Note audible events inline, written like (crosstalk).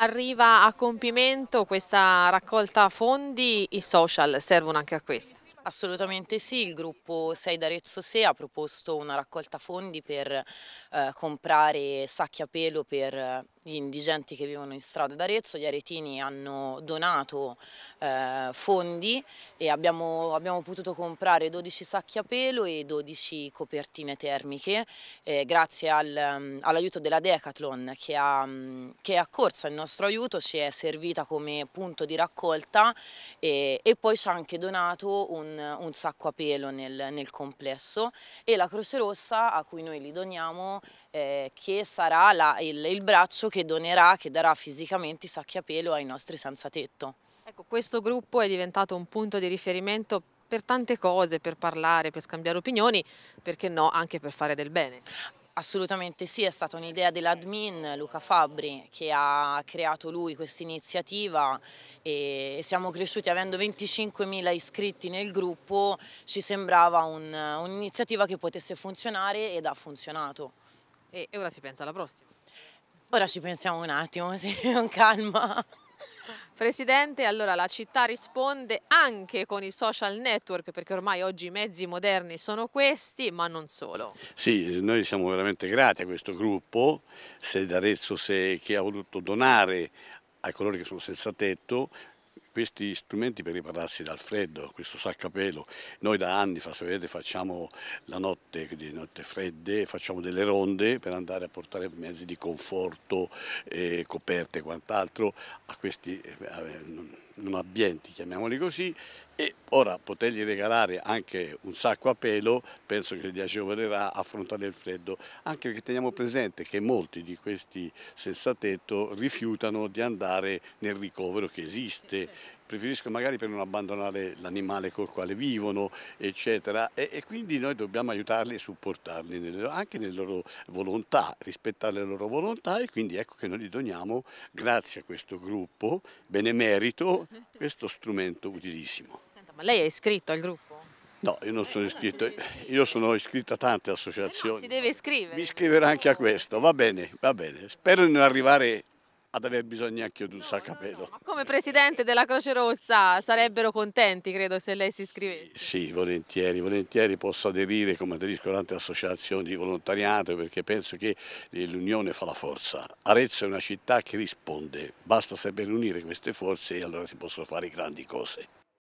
Arriva a compimento questa raccolta fondi, i social servono anche a questo. Assolutamente sì, il gruppo 6 d'Arezzo Se ha proposto una raccolta fondi per eh, comprare sacchi a pelo per eh, gli indigenti che vivono in strada d'Arezzo, gli aretini hanno donato eh, fondi e abbiamo, abbiamo, potuto comprare 12 sacchi a pelo e 12 copertine termiche eh, grazie al, mm, all'aiuto della Decathlon che, ha, mm, che è accorsa il nostro aiuto, ci è servita come punto di raccolta e, e poi ci ha anche donato un un, sacco a pelo nel, nel, complesso e la Croce Rossa a cui noi li doniamo eh, che sarà la, il, il braccio che donerà, che darà fisicamente i sacchi a pelo ai nostri senza tetto. Ecco, questo gruppo è diventato un punto di riferimento per tante cose, per parlare, per scambiare opinioni, perché no, anche per fare del bene. Assolutamente sì, è stata un'idea dell'admin Luca Fabri che ha creato lui questa iniziativa e siamo cresciuti avendo 25.000 iscritti nel gruppo, ci sembrava un'iniziativa un che potesse funzionare ed ha funzionato. E ora si pensa alla prossima? Ora ci pensiamo un attimo, (laughs) sì, con calma. Presidente, allora la città risponde anche con i social network perché ormai oggi i mezzi moderni sono questi, ma non solo. Sì, noi siamo veramente grati a questo gruppo, se Arezzo se, che ha voluto donare a coloro che sono senza tetto questi strumenti per ripararsi dal freddo, questo saccapelo. Noi da anni, sapete, facciamo la notte, quindi notte fredde, facciamo delle ronde per andare a portare mezzi di conforto, eh, coperte e quant'altro a questi... Eh, eh non abbienti, chiamiamoli così, e ora potergli regalare anche un sacco a pelo penso che gli agevolerà affrontare il freddo, anche perché teniamo presente che molti di questi senza tetto rifiutano di andare nel ricovero che esiste preferiscono magari per non abbandonare l'animale col quale vivono, eccetera. E, e, quindi noi dobbiamo aiutarli e supportarli nelle, anche nelle loro volontà, rispettare le loro volontà e quindi ecco che noi gli doniamo, grazie a questo gruppo benemerito, (laughs) questo strumento utilissimo. Senta, ma lei è iscritto al gruppo? No, io non eh, sono iscritto, io sono iscritto a tante associazioni. Eh no, si deve iscrivere. Mi iscriverà anche a questo, va bene, va bene. Spero di non arrivare ad aver bisogno anche di un saccapelo. No, no, come presidente della Croce Rossa sarebbero contenti, credo, se lei si iscrivesse? Sì, volentieri, volentieri posso aderire come aderiscono tante associazioni di volontariato perché penso che eh, l'unione fa la forza. Arezzo è una città che risponde, basta saper unire queste forze e allora si possono fare grandi cose.